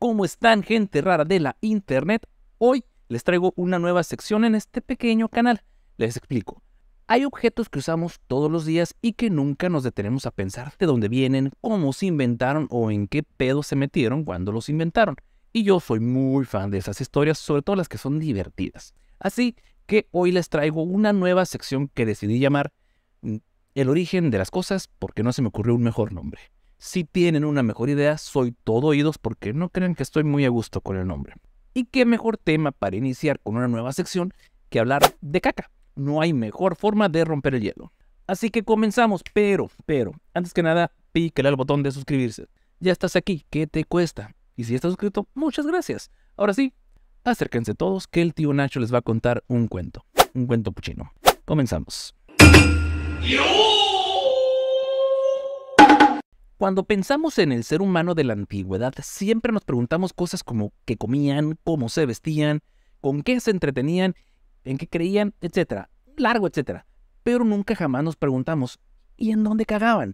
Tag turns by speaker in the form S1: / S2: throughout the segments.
S1: ¿Cómo están gente rara de la internet? Hoy les traigo una nueva sección en este pequeño canal. Les explico. Hay objetos que usamos todos los días y que nunca nos detenemos a pensar de dónde vienen, cómo se inventaron o en qué pedo se metieron cuando los inventaron. Y yo soy muy fan de esas historias, sobre todo las que son divertidas. Así que hoy les traigo una nueva sección que decidí llamar mm, El origen de las cosas porque no se me ocurrió un mejor nombre. Si tienen una mejor idea, soy todo oídos porque no creen que estoy muy a gusto con el nombre. Y qué mejor tema para iniciar con una nueva sección que hablar de caca. No hay mejor forma de romper el hielo. Así que comenzamos, pero, pero, antes que nada, píquele al botón de suscribirse. Ya estás aquí, ¿qué te cuesta? Y si estás suscrito, muchas gracias. Ahora sí, acérquense todos que el tío Nacho les va a contar un cuento. Un cuento puchino. Comenzamos. ¡Yo! Cuando pensamos en el ser humano de la antigüedad, siempre nos preguntamos cosas como qué comían, cómo se vestían, con qué se entretenían, en qué creían, Etcétera, Largo, etcétera Pero nunca jamás nos preguntamos, ¿y en dónde cagaban?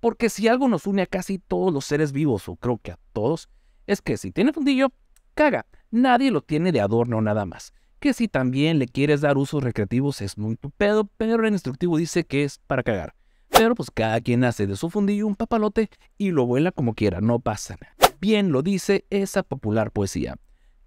S1: Porque si algo nos une a casi todos los seres vivos, o creo que a todos, es que si tiene fundillo, caga. Nadie lo tiene de adorno nada más. Que si también le quieres dar usos recreativos es muy tu pedo, pero el instructivo dice que es para cagar. Pero pues cada quien hace de su fundillo un papalote y lo vuela como quiera, no pasa nada. Bien lo dice esa popular poesía.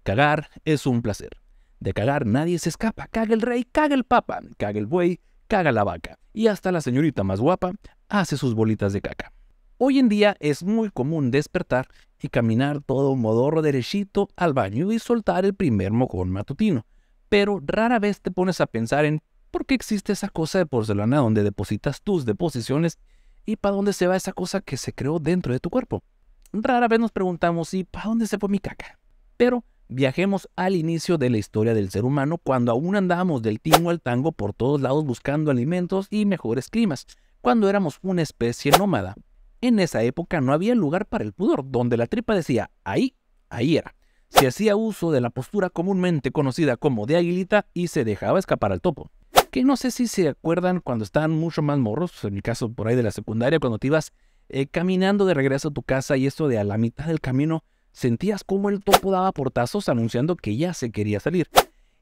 S1: Cagar es un placer. De cagar nadie se escapa. Caga el rey, caga el papa, caga el buey, caga la vaca. Y hasta la señorita más guapa hace sus bolitas de caca. Hoy en día es muy común despertar y caminar todo modorro derechito al baño y soltar el primer mojón matutino. Pero rara vez te pones a pensar en ¿Por qué existe esa cosa de porcelana donde depositas tus deposiciones y para dónde se va esa cosa que se creó dentro de tu cuerpo. Rara vez nos preguntamos, ¿y para dónde se fue mi caca? Pero viajemos al inicio de la historia del ser humano cuando aún andábamos del tingo al tango por todos lados buscando alimentos y mejores climas, cuando éramos una especie nómada. En esa época no había lugar para el pudor, donde la tripa decía, ahí, ahí era. Se hacía uso de la postura comúnmente conocida como de aguilita y se dejaba escapar al topo. Que no sé si se acuerdan cuando estaban mucho más morros, pues, en mi caso por ahí de la secundaria, cuando te ibas eh, caminando de regreso a tu casa y esto de a la mitad del camino, sentías como el topo daba portazos anunciando que ya se quería salir.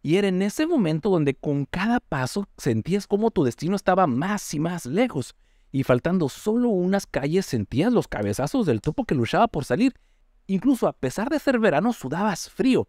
S1: Y era en ese momento donde con cada paso sentías como tu destino estaba más y más lejos. Y faltando solo unas calles sentías los cabezazos del topo que luchaba por salir. Incluso a pesar de ser verano sudabas frío.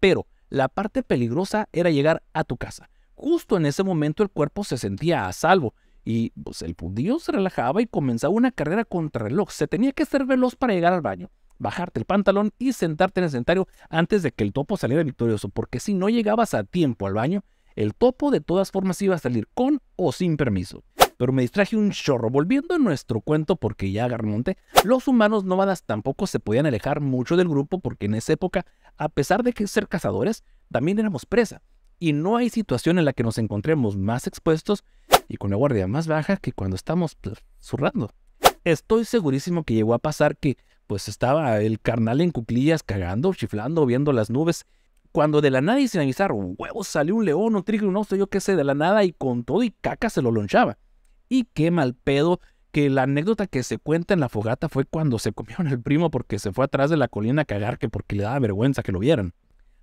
S1: Pero la parte peligrosa era llegar a tu casa. Justo en ese momento el cuerpo se sentía a salvo y pues, el pudillo se relajaba y comenzaba una carrera contra reloj. Se tenía que ser veloz para llegar al baño, bajarte el pantalón y sentarte en el sentario antes de que el topo saliera victorioso, porque si no llegabas a tiempo al baño, el topo de todas formas iba a salir con o sin permiso pero me distraje un chorro. Volviendo a nuestro cuento, porque ya agarré los humanos nómadas tampoco se podían alejar mucho del grupo porque en esa época, a pesar de que ser cazadores, también éramos presa y no hay situación en la que nos encontremos más expuestos y con la guardia más baja que cuando estamos pues, zurrando. Estoy segurísimo que llegó a pasar que pues estaba el carnal en cuclillas cagando, chiflando, viendo las nubes, cuando de la nada y sin avisar, huevo, salió un león, un trigo, un oso, yo qué sé, de la nada y con todo y caca se lo lonchaba. Y qué mal pedo que la anécdota que se cuenta en la fogata fue cuando se comieron el primo porque se fue atrás de la colina a cagar que porque le daba vergüenza que lo vieran.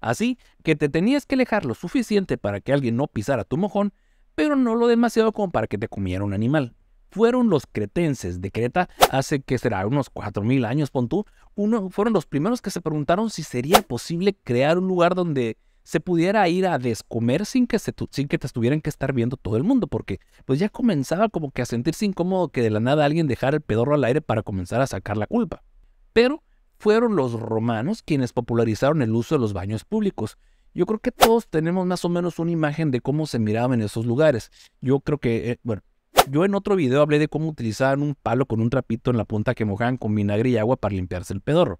S1: Así que te tenías que alejar lo suficiente para que alguien no pisara tu mojón, pero no lo demasiado como para que te comiera un animal. Fueron los cretenses de Creta hace que será unos 4.000 años, pon tú, uno, fueron los primeros que se preguntaron si sería posible crear un lugar donde se pudiera ir a descomer sin que, se, sin que te estuvieran que estar viendo todo el mundo, porque pues ya comenzaba como que a sentirse incómodo que de la nada alguien dejara el pedorro al aire para comenzar a sacar la culpa. Pero fueron los romanos quienes popularizaron el uso de los baños públicos. Yo creo que todos tenemos más o menos una imagen de cómo se miraban en esos lugares. Yo creo que, eh, bueno, yo en otro video hablé de cómo utilizaban un palo con un trapito en la punta que mojaban con vinagre y agua para limpiarse el pedorro.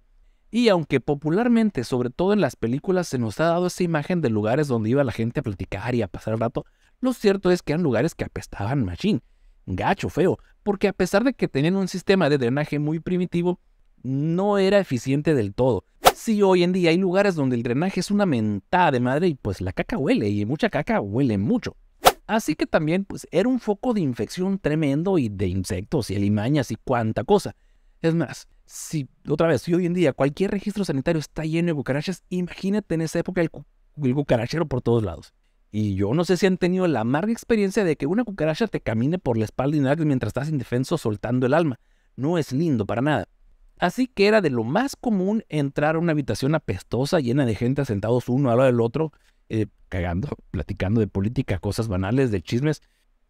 S1: Y aunque popularmente, sobre todo en las películas, se nos ha dado esa imagen de lugares donde iba la gente a platicar y a pasar el rato, lo cierto es que eran lugares que apestaban machín, gacho, feo, porque a pesar de que tenían un sistema de drenaje muy primitivo, no era eficiente del todo. Sí, hoy en día hay lugares donde el drenaje es una mentada de madre y pues la caca huele y mucha caca huele mucho. Así que también pues era un foco de infección tremendo y de insectos y alimañas y cuanta cosa. Es más, si otra vez, si hoy en día cualquier registro sanitario está lleno de cucarachas, imagínate en esa época el, cucarachero por todos lados. Y yo no sé si han tenido la amarga experiencia de que una cucaracha te camine por la espalda y mientras estás indefenso soltando el alma. No es lindo para nada. Así que era de lo más común entrar a una habitación apestosa llena de gente sentados uno al lado del otro, eh, cagando, platicando de política, cosas banales, de chismes,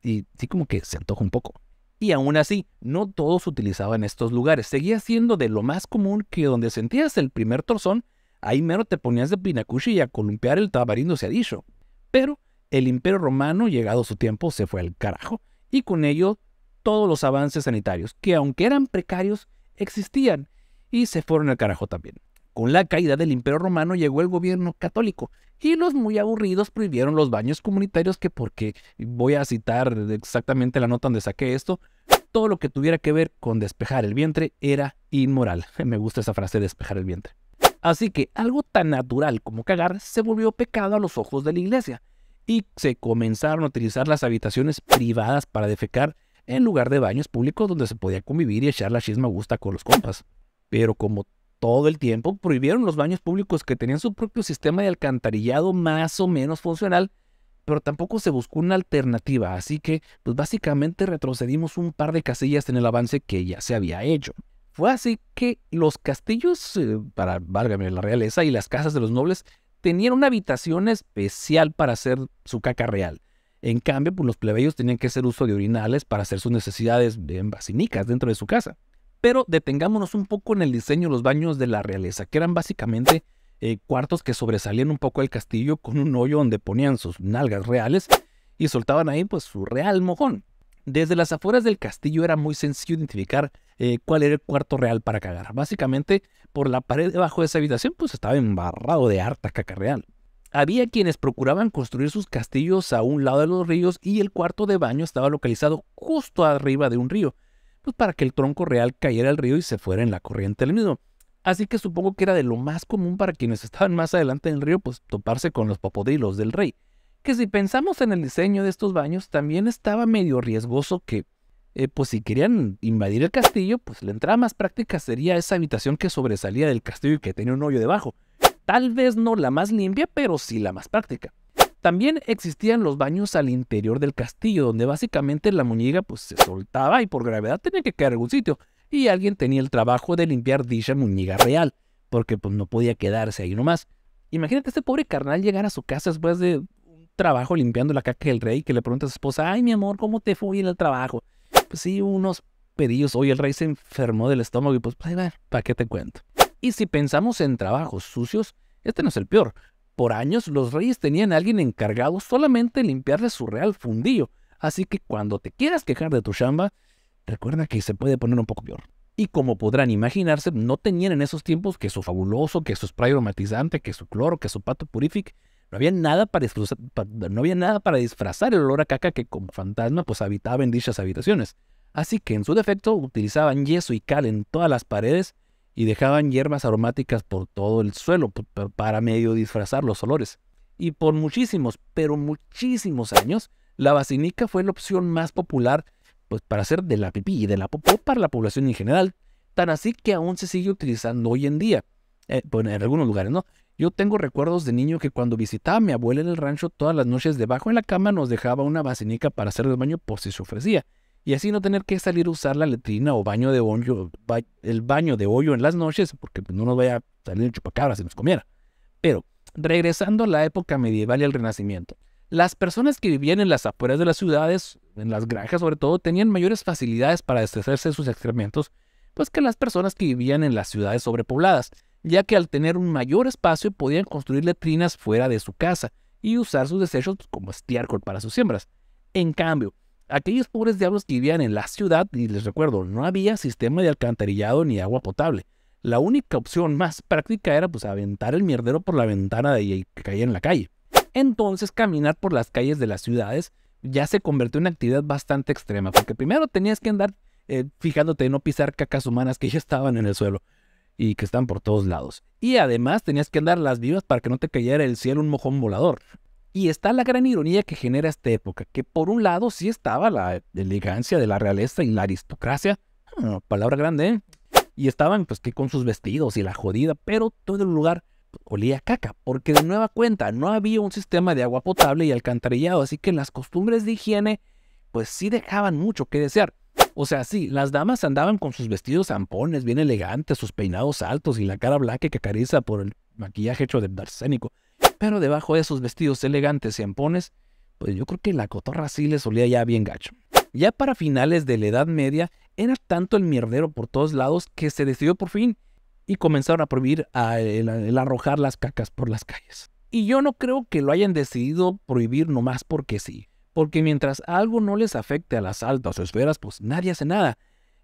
S1: y sí como que se antoja un poco. Y aún así, no todos utilizaban estos lugares. Seguía siendo de lo más común que donde sentías el primer torzón, ahí mero te ponías de pinacushi y a columpiar el tabarindo se ha dicho. Pero el imperio romano, llegado su tiempo, se fue al carajo, y con ello todos los avances sanitarios, que aunque eran precarios, existían y se fueron al carajo también. Con la caída del Imperio Romano llegó el gobierno católico y los muy aburridos prohibieron los baños comunitarios que porque voy a citar exactamente la nota donde saqué esto, todo lo que tuviera que ver con despejar el vientre era inmoral. Me gusta esa frase despejar el vientre. Así que algo tan natural como cagar se volvió pecado a los ojos de la iglesia y se comenzaron a utilizar las habitaciones privadas para defecar en lugar de baños públicos donde se podía convivir y echar la chisma gusta con los compas. Pero como todo el tiempo prohibieron los baños públicos que tenían su propio sistema de alcantarillado más o menos funcional, pero tampoco se buscó una alternativa, así que pues básicamente retrocedimos un par de casillas en el avance que ya se había hecho. Fue así que los castillos, eh, para válgame la realeza, y las casas de los nobles tenían una habitación especial para hacer su caca real. En cambio, pues los plebeyos tenían que hacer uso de orinales para hacer sus necesidades en basínicas dentro de su casa. Pero detengámonos un poco en el diseño de los baños de la realeza, que eran básicamente eh, cuartos que sobresalían un poco del castillo con un hoyo donde ponían sus nalgas reales y soltaban ahí pues su real mojón. Desde las afueras del castillo era muy sencillo identificar eh, cuál era el cuarto real para cagar. Básicamente, por la pared debajo de esa habitación, pues estaba embarrado de harta caca real. Había quienes procuraban construir sus castillos a un lado de los ríos y el cuarto de baño estaba localizado justo arriba de un río, pues para que el tronco real cayera al río y se fuera en la corriente del mismo. Así que supongo que era de lo más común para quienes estaban más adelante en el río, pues toparse con los papodrilos del rey. Que si pensamos en el diseño de estos baños, también estaba medio riesgoso que, eh, pues si querían invadir el castillo, pues la entrada más práctica sería esa habitación que sobresalía del castillo y que tenía un hoyo debajo Tal vez no la más limpia, pero sí la más práctica. También existían los baños al interior del castillo, donde básicamente la muñiga pues, se soltaba y por gravedad tenía que caer en algún sitio. Y alguien tenía el trabajo de limpiar dicha muñiga real, porque pues, no podía quedarse ahí nomás. Imagínate este pobre carnal llegar a su casa después de un trabajo limpiando la caca del rey, que le pregunta a su esposa, ay mi amor, ¿cómo te fue en el trabajo? Pues sí, unos pedillos. Hoy el rey se enfermó del estómago y pues, pues ¿para qué te cuento? Y si pensamos en trabajos sucios, este no es el peor. Por años los reyes tenían a alguien encargado solamente de limpiarle su real fundillo, así que cuando te quieras quejar de tu chamba, recuerda que se puede poner un poco peor. Y como podrán imaginarse, no tenían en esos tiempos que su fabuloso, que su spray aromatizante, que su cloro, que su pato purific. No había nada para disfrazar, no había nada para disfrazar el olor a caca que como fantasma pues habitaba en dichas habitaciones. Así que en su defecto utilizaban yeso y cal en todas las paredes y dejaban hierbas aromáticas por todo el suelo para medio disfrazar los olores. Y por muchísimos, pero muchísimos años, la basinica fue la opción más popular pues, para hacer de la pipí y de la popó para la población en general, tan así que aún se sigue utilizando hoy en día. Eh, bueno, en algunos lugares, ¿no? Yo tengo recuerdos de niño que cuando visitaba a mi abuela en el rancho todas las noches debajo en la cama nos dejaba una basinica para hacer el baño por si se ofrecía y así no tener que salir a usar la letrina o baño de hoyo, el baño de hoyo en las noches, porque pues, no nos vaya a salir el chupacabra si nos comiera. Pero, regresando a la época medieval y al Renacimiento, las personas que vivían en las afueras de las ciudades, en las granjas sobre todo, tenían mayores facilidades para deshacerse de sus excrementos, pues que las personas que vivían en las ciudades sobrepobladas, ya que al tener un mayor espacio podían construir letrinas fuera de su casa y usar sus desechos pues, como estiércol para sus siembras. En cambio, Aquellos pobres diablos que vivían en la ciudad, y les recuerdo, no había sistema de alcantarillado ni agua potable. La única opción más práctica era pues aventar el mierdero por la ventana de ahí que caía en la calle. Entonces caminar por las calles de las ciudades ya se convirtió en una actividad bastante extrema, porque primero tenías que andar eh, fijándote en no pisar cacas humanas que ya estaban en el suelo y que están por todos lados. Y además tenías que andar las vivas para que no te cayera el cielo un mojón volador. Y está la gran ironía que genera esta época, que por un lado sí estaba la elegancia de la realeza y la aristocracia, ah, palabra grande, ¿eh? y estaban pues que con sus vestidos y la jodida, pero todo el lugar olía a caca, porque de nueva cuenta no había un sistema de agua potable y alcantarillado, así que las costumbres de higiene pues sí dejaban mucho que desear. O sea, sí, las damas andaban con sus vestidos zampones bien elegantes, sus peinados altos y la cara blanca que acariza por el maquillaje hecho de arsénico. Pero debajo de esos vestidos elegantes y ampones, pues yo creo que la cotorra sí le solía ya bien gacho. Ya para finales de la Edad Media, era tanto el mierdero por todos lados que se decidió por fin y comenzaron a prohibir el, arrojar las cacas por las calles. Y yo no creo que lo hayan decidido prohibir nomás porque sí, porque mientras algo no les afecte a las altas esferas, pues nadie hace nada.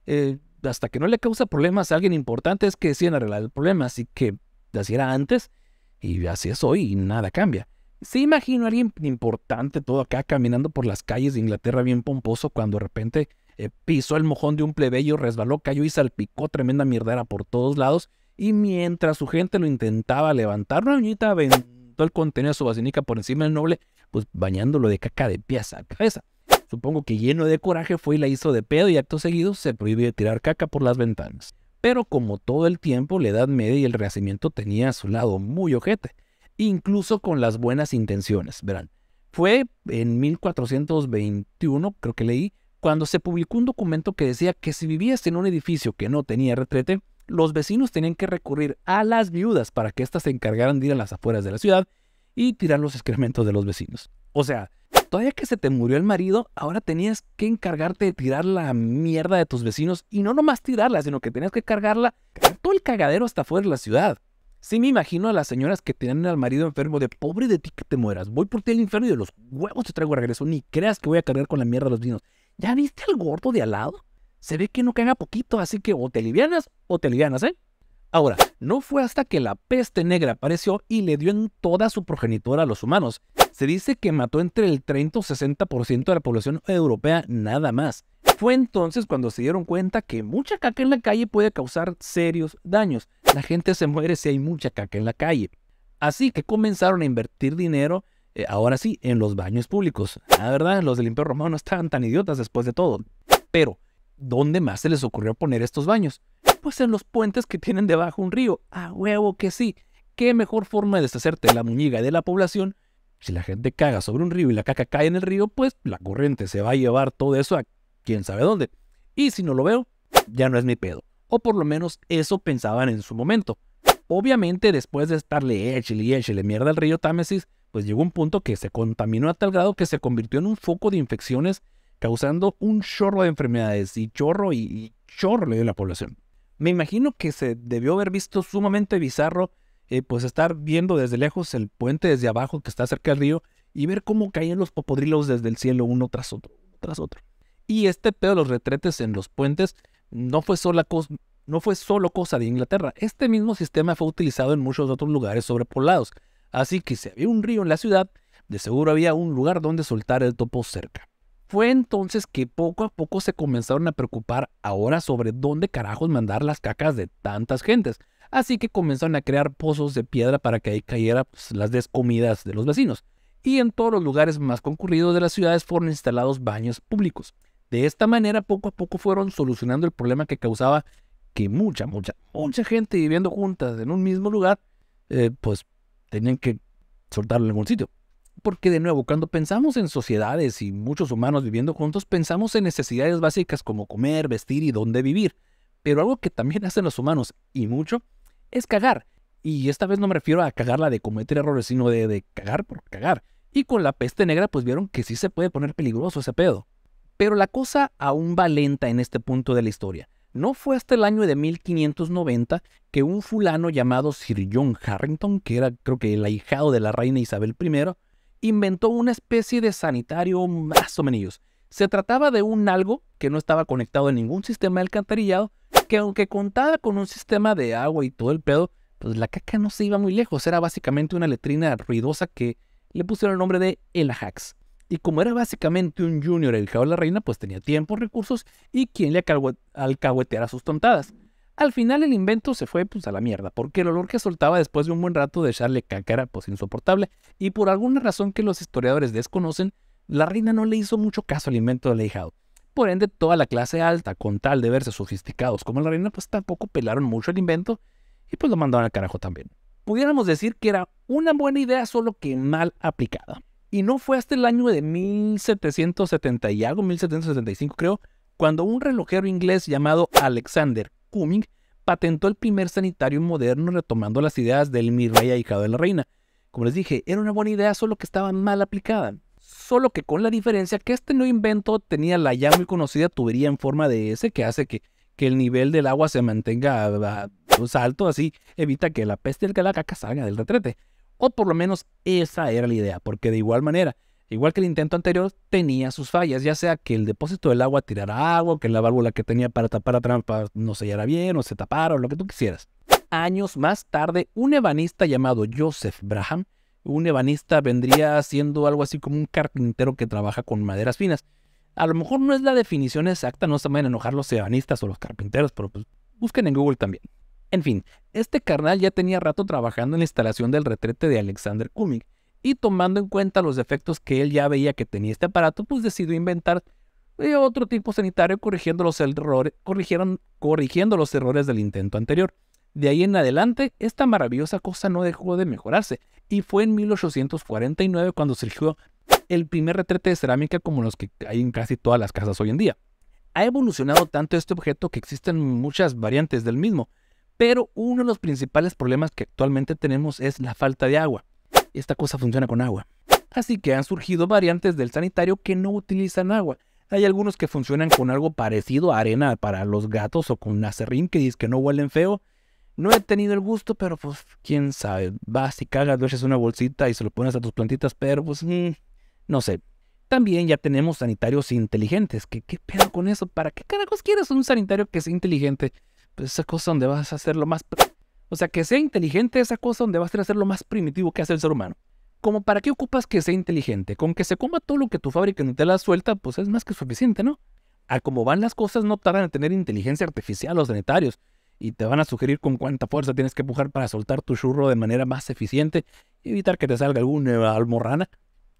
S1: Eh, hasta que no le causa problemas a alguien importante es que deciden arreglar el problema, así que así era antes y así es hoy y nada cambia. Se imagino a alguien importante todo acá caminando por las calles de Inglaterra bien pomposo cuando de repente eh, pisó el mojón de un plebeyo, resbaló, cayó y salpicó tremenda mierdera por todos lados. Y mientras su gente lo intentaba levantar, una niñita aventó el contenido de su vacinica por encima del noble, pues bañándolo de caca de pieza a cabeza. Supongo que lleno de coraje fue y la hizo de pedo y acto seguido se prohibió tirar caca por las ventanas. Pero como todo el tiempo, la Edad Media y el Renacimiento tenía a su lado muy ojete, incluso con las buenas intenciones, verán. Fue en 1421, creo que leí, cuando se publicó un documento que decía que si vivías en un edificio que no tenía retrete, los vecinos tenían que recurrir a las viudas para que éstas se encargaran de ir a las afueras de la ciudad y tirar los excrementos de los vecinos. O sea, todavía que se te murió el marido, ahora tenías que encargarte de tirar la mierda de tus vecinos y no nomás tirarla, sino que tenías que cargarla todo el cagadero hasta fuera de la ciudad. Sí me imagino a las señoras que tienen al marido enfermo de pobre de ti que te mueras. Voy por ti al infierno y de los huevos te traigo regreso. Ni creas que voy a cargar con la mierda de los vinos. ¿Ya viste al gordo de al lado? Se ve que no caga poquito, así que o te alivianas o te alivianas, ¿eh? Ahora, no fue hasta que la peste negra apareció y le dio en toda su progenitora a los humanos, se dice que mató entre el 30 o 60% de la población europea nada más. Fue entonces cuando se dieron cuenta que mucha caca en la calle puede causar serios daños. La gente se muere si hay mucha caca en la calle. Así que comenzaron a invertir dinero, eh, ahora sí, en los baños públicos. La verdad, los del Imperio Romano no estaban tan idiotas después de todo. Pero, ¿dónde más se les ocurrió poner estos baños? Pues en los puentes que tienen debajo un río. A huevo que sí. ¿Qué mejor forma de deshacerte de la muñiga de la población si la gente caga sobre un río y la caca cae en el río, pues la corriente se va a llevar todo eso a quién sabe dónde. Y si no lo veo, ya no es mi pedo. O por lo menos eso pensaban en su momento. Obviamente, después de estarle échele y échele mierda al río Támesis, pues llegó un punto que se contaminó a tal grado que se convirtió en un foco de infecciones, causando un chorro de enfermedades y chorro y, y chorro de la población. Me imagino que se debió haber visto sumamente bizarro eh, pues estar viendo desde lejos el puente desde abajo que está cerca del río y ver cómo caían los popodrilos desde el cielo uno tras otro, tras otro. Y este pedo de los retretes en los puentes no fue, no fue solo cosa de Inglaterra. Este mismo sistema fue utilizado en muchos otros lugares sobrepoblados. Así que si había un río en la ciudad, de seguro había un lugar donde soltar el topo cerca. Fue entonces que poco a poco se comenzaron a preocupar ahora sobre dónde carajos mandar las cacas de tantas gentes, Así que comenzaron a crear pozos de piedra para que ahí cayeran pues, las descomidas de los vecinos. Y en todos los lugares más concurridos de las ciudades fueron instalados baños públicos. De esta manera, poco a poco fueron solucionando el problema que causaba que mucha, mucha, mucha gente viviendo juntas en un mismo lugar, eh, pues tenían que soltarlo en algún sitio. Porque de nuevo, cuando pensamos en sociedades y muchos humanos viviendo juntos, pensamos en necesidades básicas como comer, vestir y dónde vivir. Pero algo que también hacen los humanos, y mucho, es cagar. Y esta vez no me refiero a cagarla de cometer errores, sino de, cagar por cagar. Y con la peste negra pues vieron que sí se puede poner peligroso ese pedo. Pero la cosa aún va lenta en este punto de la historia. No fue hasta el año de 1590 que un fulano llamado Sir John Harrington, que era creo que el ahijado de la reina Isabel I, inventó una especie de sanitario más o menos. Se trataba de un algo que no estaba conectado a ningún sistema de alcantarillado, que aunque contaba con un sistema de agua y todo el pedo, pues la caca no se iba muy lejos. Era básicamente una letrina ruidosa que le pusieron el nombre de El Ajax. Y como era básicamente un junior el de la reina, pues tenía tiempo, recursos y quien le alcahueteara sus tontadas. Al final el invento se fue pues a la mierda, porque el olor que soltaba después de un buen rato de echarle caca era pues insoportable, y por alguna razón que los historiadores desconocen, la reina no le hizo mucho caso al invento del ahijado. Por ende, toda la clase alta, con tal de verse sofisticados como la reina, pues tampoco pelaron mucho el invento y pues lo mandaron al carajo también. Pudiéramos decir que era una buena idea, solo que mal aplicada. Y no fue hasta el año de 1770 y algo, 1775 creo, cuando un relojero inglés llamado Alexander Cumming patentó el primer sanitario moderno retomando las ideas del mi rey ahijado de la reina. Como les dije, era una buena idea, solo que estaba mal aplicada solo que con la diferencia que este nuevo invento tenía la ya muy conocida tubería en forma de S que hace que, que el nivel del agua se mantenga un pues, alto, así evita que la peste y la caca salga del retrete. O por lo menos esa era la idea, porque de igual manera, igual que el intento anterior, tenía sus fallas, ya sea que el depósito del agua tirara agua, que la válvula que tenía para tapar a trampa no sellara bien, o se tapara, o lo que tú quisieras. Años más tarde, un ebanista llamado Joseph Braham un ebanista vendría siendo algo así como un carpintero que trabaja con maderas finas. A lo mejor no es la definición exacta, no se van enojar los ebanistas o los carpinteros, pero pues busquen en Google también. En fin, este carnal ya tenía rato trabajando en la instalación del retrete de Alexander Cumming y tomando en cuenta los defectos que él ya veía que tenía este aparato, pues decidió inventar eh, otro tipo sanitario corrigiendo los, errores, corrigieron, corrigiendo los errores del intento anterior. De ahí en adelante, esta maravillosa cosa no dejó de mejorarse y fue en 1849 cuando surgió el primer retrete de cerámica como los que hay en casi todas las casas hoy en día. Ha evolucionado tanto este objeto que existen muchas variantes del mismo, pero uno de los principales problemas que actualmente tenemos es la falta de agua. Esta cosa funciona con agua. Así que han surgido variantes del sanitario que no utilizan agua. Hay algunos que funcionan con algo parecido a arena para los gatos o con acerrín que dice que no huelen feo no he tenido el gusto, pero pues quién sabe. Vas y cagas, le echas una bolsita y se lo pones a tus plantitas, pero pues mm, no sé. También ya tenemos sanitarios inteligentes. ¿Qué, ¿Qué pedo con eso? ¿Para qué carajos quieres un sanitario que sea inteligente? Pues esa cosa donde vas a hacer lo más... O sea, que sea inteligente esa cosa donde vas a hacer lo más primitivo que hace el ser humano. Como para qué ocupas que sea inteligente? Con que se coma todo lo que tu fábrica no te la suelta, pues es más que suficiente, ¿no? A como van las cosas no tardan en tener inteligencia artificial los sanitarios y te van a sugerir con cuánta fuerza tienes que empujar para soltar tu churro de manera más eficiente, evitar que te salga alguna almorrana.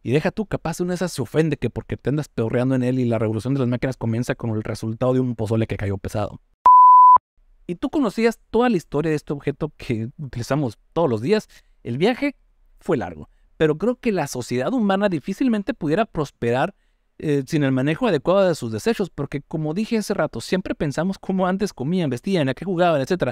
S1: Y deja tú, capaz una de esas se ofende que porque te andas peorreando en él y la revolución de las máquinas comienza con el resultado de un pozole que cayó pesado. Y tú conocías toda la historia de este objeto que utilizamos todos los días. El viaje fue largo, pero creo que la sociedad humana difícilmente pudiera prosperar eh, sin el manejo adecuado de sus desechos, porque como dije hace rato, siempre pensamos cómo antes comían, vestían, a qué jugaban, etc.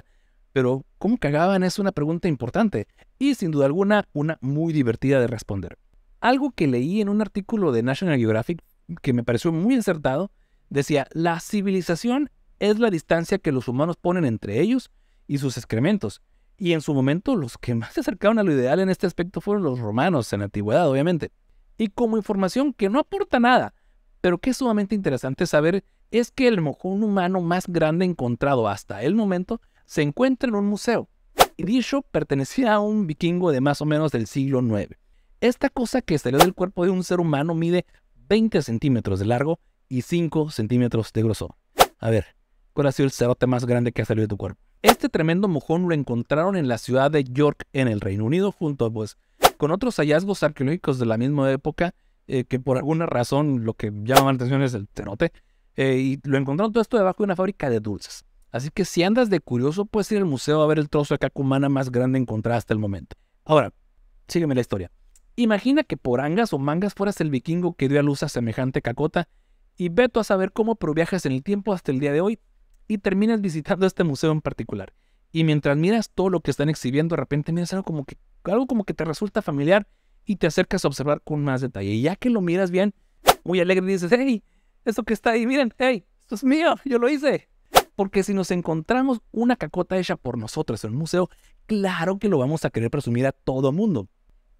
S1: Pero cómo cagaban es una pregunta importante y sin duda alguna una muy divertida de responder. Algo que leí en un artículo de National Geographic que me pareció muy acertado, decía, la civilización es la distancia que los humanos ponen entre ellos y sus excrementos. Y en su momento los que más se acercaron a lo ideal en este aspecto fueron los romanos en la antigüedad, obviamente. Y como información que no aporta nada, pero que es sumamente interesante saber es que el mojón humano más grande encontrado hasta el momento se encuentra en un museo. Y dicho pertenecía a un vikingo de más o menos del siglo IX. Esta cosa que salió del cuerpo de un ser humano mide 20 centímetros de largo y 5 centímetros de grosor. A ver, ¿cuál ha sido el cerote más grande que ha salido de tu cuerpo? Este tremendo mojón lo encontraron en la ciudad de York, en el Reino Unido, junto pues, con otros hallazgos arqueológicos de la misma época eh, que por alguna razón lo que llama la atención es el cenote, eh, y lo encontraron todo esto debajo de una fábrica de dulces. Así que si andas de curioso, puedes ir al museo a ver el trozo de cacumana más grande encontrado hasta el momento. Ahora, sígueme la historia. Imagina que por angas o mangas fueras el vikingo que dio a luz a semejante cacota y veto a saber cómo proviajas en el tiempo hasta el día de hoy y terminas visitando este museo en particular. Y mientras miras todo lo que están exhibiendo, de repente miras algo como que, algo como que te resulta familiar y te acercas a observar con más detalle. Y ya que lo miras bien, muy alegre, dices, hey, ¡Eso que está ahí, miren, hey, esto es mío, yo lo hice. Porque si nos encontramos una cacota hecha por nosotros en el museo, claro que lo vamos a querer presumir a todo mundo.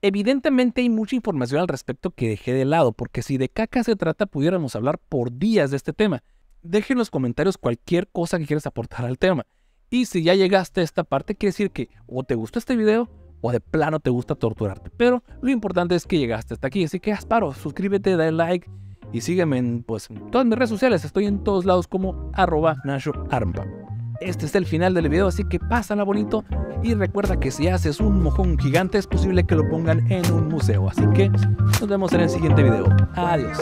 S1: Evidentemente hay mucha información al respecto que dejé de lado, porque si de caca se trata pudiéramos hablar por días de este tema. Dejen en los comentarios cualquier cosa que quieras aportar al tema. Y si ya llegaste a esta parte, quiere decir que o te gustó este video o de plano te gusta torturarte. Pero lo importante es que llegaste hasta aquí. Así que Asparo, suscríbete, dale like y sígueme en, pues, todas mis redes sociales. Estoy en todos lados como arroba Este es el final del video, así que pásala bonito y recuerda que si haces un mojón gigante es posible que lo pongan en un museo. Así que nos vemos en el siguiente video. Adiós.